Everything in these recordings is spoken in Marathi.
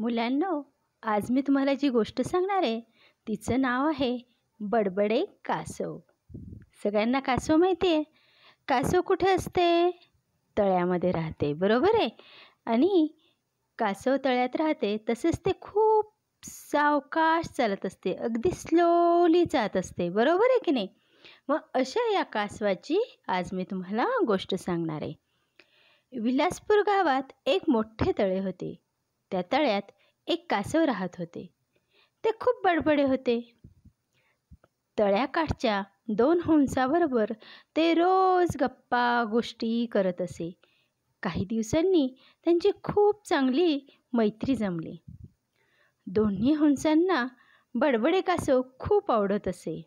मुलांनो आज मी तुम्हाला जी गोष्ट सांगणार आहे तिचं नाव आहे बडबडे कासव सगळ्यांना कासव माहिती आहे कासव कुठे असते तळ्यामध्ये राहते बरोबर आहे आणि कासव तळ्यात राहते तसेच ते खूप सावकाश चालत असते अगदी स्लोली जात असते बरोबर आहे की नाही मग अशा या कासवाची आज मी तुम्हाला गोष्ट सांगणार आहे विलासपूर गावात एक मोठे तळे होते त्या तळ्यात एक कासव राहत होते ते खूप बडबडे होते तळ्याकाठच्या दोन हंसाबरोबर ते रोज गप्पा गोष्टी करत असे काही दिवसांनी त्यांची खूप चांगली मैत्री जमली दोन्ही हुंसांना बडबडे कासव खूप आवडत असे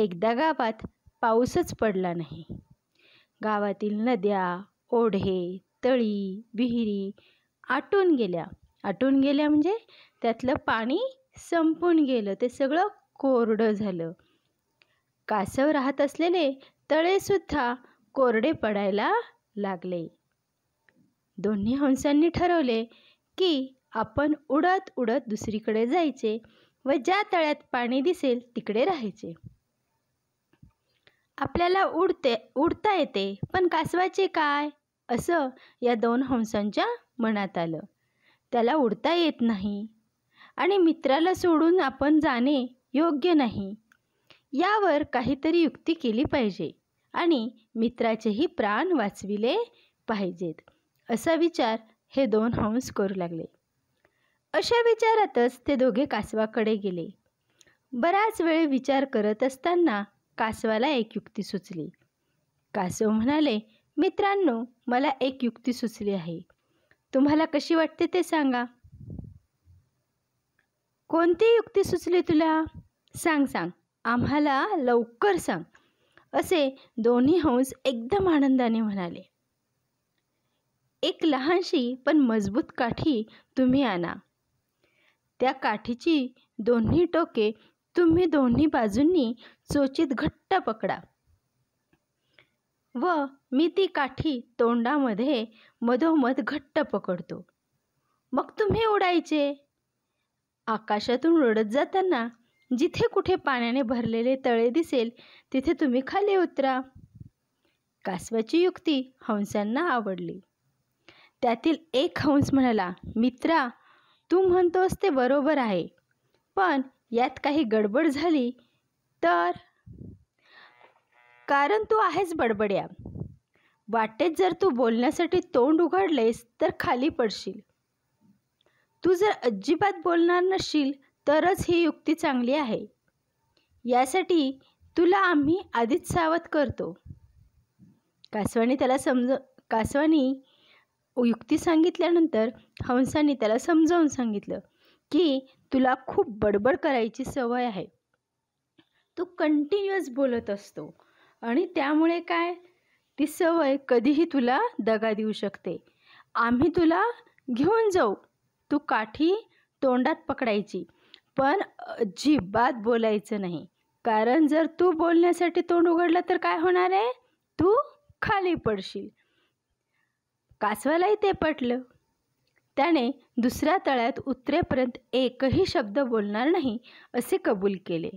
एकदा गावात पाऊसच पडला नाही गावातील नद्या ओढे तळी विहिरी आटून गेल्या आटून गेल्या म्हणजे त्यातलं पाणी संपून गेलं ते सगळं कोरडं झालं कासव राहत असलेले तळेसुद्धा कोरडे पडायला लागले दोन्ही हंसांनी ठरवले की आपण उडत उडत दुसरीकडे जायचे व ज्या तळ्यात पाणी दिसेल तिकडे राहायचे आपल्याला उडते उडता येते पण कासवाचे काय असं या दोन हंसांच्या मनात आलं त्याला उडता येत नाही आणि मित्राला सोडून आपण जाणे योग्य नाही यावर काहीतरी युक्ती केली पाहिजे आणि मित्राचेही प्राण वाचविले पाहिजेत असा विचार हे दोन हंस करू लागले अशा विचारातच ते दोघे कासवाकडे गेले बराच वेळ विचार करत असताना कासवाला एक युक्ती सुचली कासव म्हणाले मित्रांनो मला एक युक्ती सुचली आहे तुम्हाला कशी वाटते ते सांगा कोणती युक्ती सुचली तुला सांग सांग आम्हाला लवकर सांग असे दोन्ही हंस एकदम आनंदाने म्हणाले एक लहानशी पण मजबूत काठी तुम्ही आणा त्या काठीची दोन्ही टोके तुम्ही दोन्ही बाजूंनी चोचीत घट्ट पकडा व मी ती काठी तोंडामध्ये मधोमध घट्ट पकडतो मग तुम्ही उडायचे आकाशातून उडत जाताना जिथे कुठे पाण्याने भरलेले तळे दिसेल तिथे तुम्ही खाली उतरा कासवाची युक्ती हंसांना आवडली त्यातील एक हंस म्हणाला मित्रा तू म्हणतोस ते बरोबर आहे पण यात काही गडबड झाली तर कारण तू आहेस बडबड्या वाटेत जर तू बोलण्यासाठी तोंड उघडलेस तर खाली पडशील तू जर अजिबात बोलणार नसशील तरच ही युक्ती चांगली आहे यासाठी तुला आम्ही आधीच सावध करतो कासवानी त्याला समज कासवानी युक्ती सांगितल्यानंतर हंसाने त्याला समजावून सांगितलं की तुला खूप बडबड करायची सवय आहे तू कंटिन्युअस बोलत असतो आणि त्यामुळे काय ती सवय कधीही तुला दगा देऊ शकते आम्ही तुला घेऊन जाऊ तू काठी तोंडात पकडायची पण अजिबात बोलायचं नाही कारण जर तू बोलण्यासाठी तोंड उघडलं तर काय होणार आहे तू खाली पडशील कासवालाही ते पटलं त्याने दुसऱ्या तळ्यात उतरेपर्यंत एकही शब्द बोलणार नाही असे कबूल केले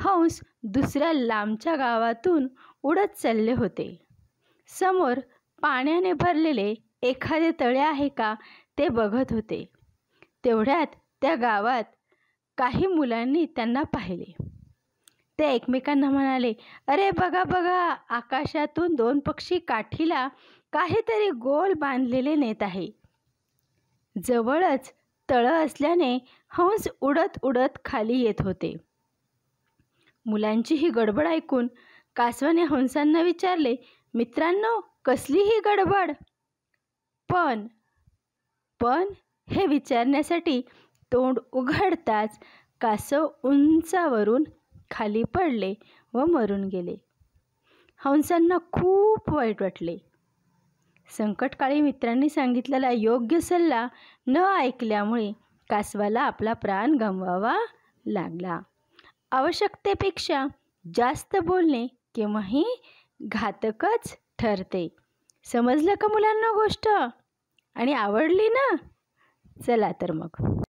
हंस दुसऱ्या लांबच्या गावातून उडत चालले होते समोर पाण्याने भरलेले एखादे तळे आहे का ते बघत होते तेवढ्यात त्या गावात काही मुलांनी त्यांना पाहिले ते एकमेकांना म्हणाले अरे बघा बघा आकाशातून दोन पक्षी काठीला काहीतरी गोल बांधलेले नेत आहे जवळच तळं असल्याने हंस उडत उडत खाली येत होते मुलांची ही गडबड ऐकून कासवाने हंसांना विचारले मित्रांनो कसली ही गडबड पण पण हे विचारण्यासाठी तोंड उघडताच कासव उंचावरून खाली पडले व मरून गेले हंसांना खूप वाईट वाटले संकटकाळी मित्रांनी सांगितलेला योग्य सल्ला न ऐकल्यामुळे कासवाला आपला प्राण गमवावा लागला आवश्यकतेपेक्षा जास्त बोलणे केव्हाही घातकच ठरते समजलं का मुलांना गोष्ट आणि आवडली ना चला तर मग